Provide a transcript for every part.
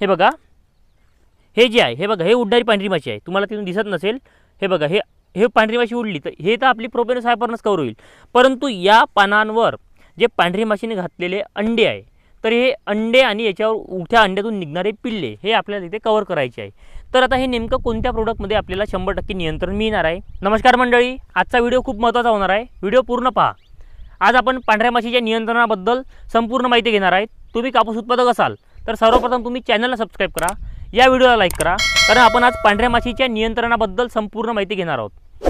हे बघा हे जे आहे हे बघा हे उडणारी पांढरी माशी आहे तुम्हाला तिथून दिसत नसेल हे बघा हे हे पांढरी माशी उडली तर हे तर आपली प्रोपेनस हायपरनस कवर होईल परंतु या पानांवर जे पांढरी माशीने घातलेले अंडे आहे तर हे अंडे आणि याच्यावर उठ्या अंड्यातून निघणारे पिल्ले हे आपल्याला इथे कवर करायचे आहे तर आता हे नेमकं कोणत्या प्रोडक्टमध्ये आपल्याला शंभर टक्के नियंत्रण मिळणार आहे नमस्कार मंडळी आजचा व्हिडिओ खूप महत्त्वाचा होणार आहे व्हिडिओ पूर्ण पहा आज आपण पांढऱ्या माशीच्या नियंत्रणाबद्दल संपूर्ण माहिती घेणार आहे तुम्ही कापूस उत्पादक असाल तर सर्वप्रथम तुम्ही चॅनलला सबस्क्राईब करा या व्हिडिओला लाईक करा कारण आपण आज पांढऱ्या माशीच्या नियंत्रणाबद्दल संपूर्ण माहिती घेणार आहोत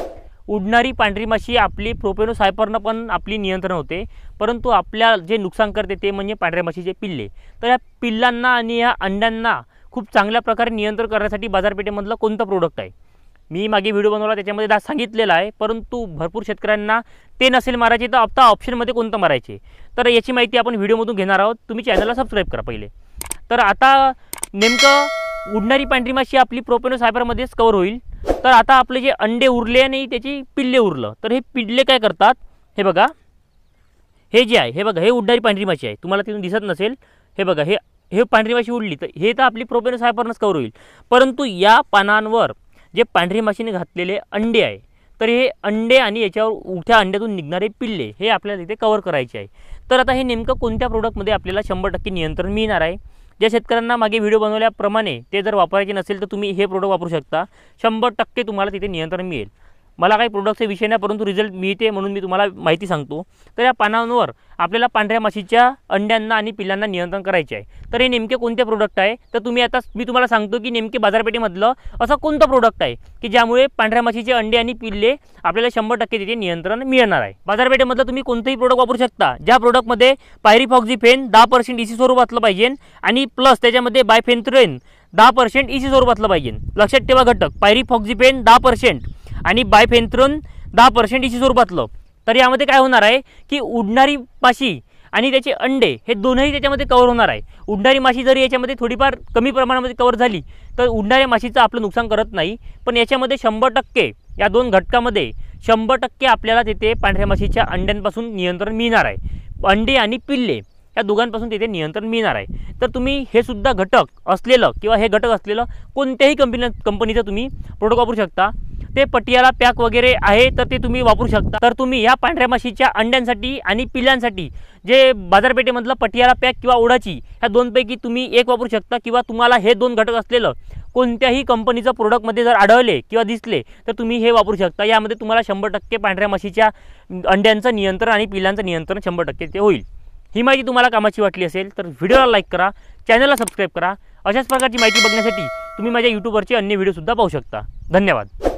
उडणारी पांढरी माशी आपली प्रोपेनो सायपरनं पण आपली नियंत्रण होते परंतु आपल्या जे नुकसान करते ते म्हणजे पांढऱ्या माशीचे पिल्ले तर या पिल्लांना आणि या अंड्यांना खूप चांगल्या प्रकारे नियंत्रण करण्यासाठी बाजारपेठेमधलं कोणतं प्रोडक्ट आहे मी मागे व्हिडिओ बनवला त्याच्यामध्ये दा सांगितलेला आहे परंतु भरपूर शेतकऱ्यांना ते नसेल मारायचे तर आता ऑप्शनमध्ये कोणतं मारायचे तर याची माहिती आपण व्हिडिओमधून घेणार आहोत तुम्ही चॅनलला सबस्क्राईब करा पहिले तर आता नेमकं उडणारी पांढरी माशी आपली प्रोपेनो सायबरमध्येच कवर होईल तर आता आपले जे अंडे उरले आणि त्याची पिल्ले उरलं तर हे पिल्ले काय करतात हे बघा हे जे आहे हे बघा हे उडणारी पांढरी माशी आहे तुम्हाला तिथून दिसत नसेल हे बघा हे हे पांढरी माशी उडली तर हे तर आपली प्रोपेनो सायबरनंच कवर होईल परंतु या पानांवर जे पांढरी माशीने घातलेले अंडे आहे तर हे अंडे आणि याच्यावर उठ्या अंड्यातून निघणारे पिल्ले हे आपल्याला तिथे कवर करायचे आहे तर आता हे नेमकं कोणत्या प्रोडक्टमध्ये आपल्याला शंभर टक्के नियंत्रण मिळणार आहे ज्या शेतकऱ्यांना मागे व्हिडिओ बनवल्याप्रमाणे ते जर वापरायचे नसेल तर तुम्ही हे प्रोडक्ट वापरू शकता शंभर टक्के तुम्हाला तिथे नियंत्रण मिळेल मला काही प्रोडक्टचा विषय नाही परंतु रिझल्ट मिळते म्हणून मी तुम्हाला माहिती सांगतो तर या पानांवर आपल्याला पांढऱ्या माशीच्या अंड्यांना आणि पिल्लांना नियंत्रण करायचे आहे तर हे नेमके कोणते प्रोडक्ट आहे तर तुम्ही आता मी तुम्हाला सांगतो की नेमके बाजारपेठेमधलं असं कोणतं प्रोडक्ट आहे की ज्यामुळे पांढऱ्या माशीचे अंडे आणि पिल्ले आपल्याला शंभर टक्के तिथे नियंत्रण मिळणार आहे बाजारपेठेमधलं तुम्ही कोणतंही प्रोडक्ट वापरू शकता ज्या प्रोडक्टमध्ये पायरी फेन दहा पर्सेंट इसी e स्वरूपातलं पाहिजे आणि प्लस त्याच्यामध्ये बायफेन्थ्रेन दहा पर्सेंट इसी e स्वरूपातलं पाहिजे लक्षात ठेवा घटक पायरी पेन दहा पर्सेंट आणि फेंथ्रोन दहा पर्सेंटच्या स्वरूपातलं तर यामध्ये काय होणार आहे की उडणारी माशी आणि त्याचे अंडे हे दोनही त्याच्यामध्ये कवर होणार आहे उडणारी माशी जरी याच्यामध्ये थोडीफार कमी प्रमाणामध्ये कवर झाली तर उडणाऱ्या माशीचं आपलं नुकसान करत नाही पण याच्यामध्ये शंभर टक्के या दोन घटकामध्ये शंभर टक्के आपल्याला तिथे पांढऱ्या माशीच्या अंड्यांपासून नियंत्रण मिळणार आहे अंडे आणि पिल्ले या दोघांपासून तिथे नियंत्रण मिळणार आहे तर तुम्ही हे सुद्धा घटक असलेलं किंवा हे घटक असलेलं कोणत्याही कंपनी कंपनीचं तुम्ही प्रोडक्ट वापरू शकता ते पटियाला पॅक वगैरे आहे तर ते तुम्ही वापरू शकता तर तुम्ही या पांढऱ्या माशीच्या अंड्यांसाठी आणि पिल्यांसाठी जे बाजारपेठेमधलं पटियाला पॅक किंवा उडाची ह्या दोनपैकी तुम्ही एक वापरू शकता किंवा तुम्हाला हे दोन घटक असलेलं कोणत्याही कंपनीचं प्रोडक्टमध्ये जर आढळले किंवा दिसले तर तुम्ही हे वापरू शकता यामध्ये तुम्हाला शंभर टक्के पांढऱ्या माशीच्या अंड्यांचं नियंत्रण आणि पिल्यांचं नियंत्रण शंभर टक्के ते होईल ही माहिती तुम्हाला कामाची वाटली असेल तर व्हिडिओला लाईक करा चॅनलला सबस्क्राईब करा अशाच प्रकारची माहिती बघण्यासाठी तुम्ही माझ्या यूट्यूबवरचे अन्य व्हिडिओसुद्धा पाहू शकता धन्यवाद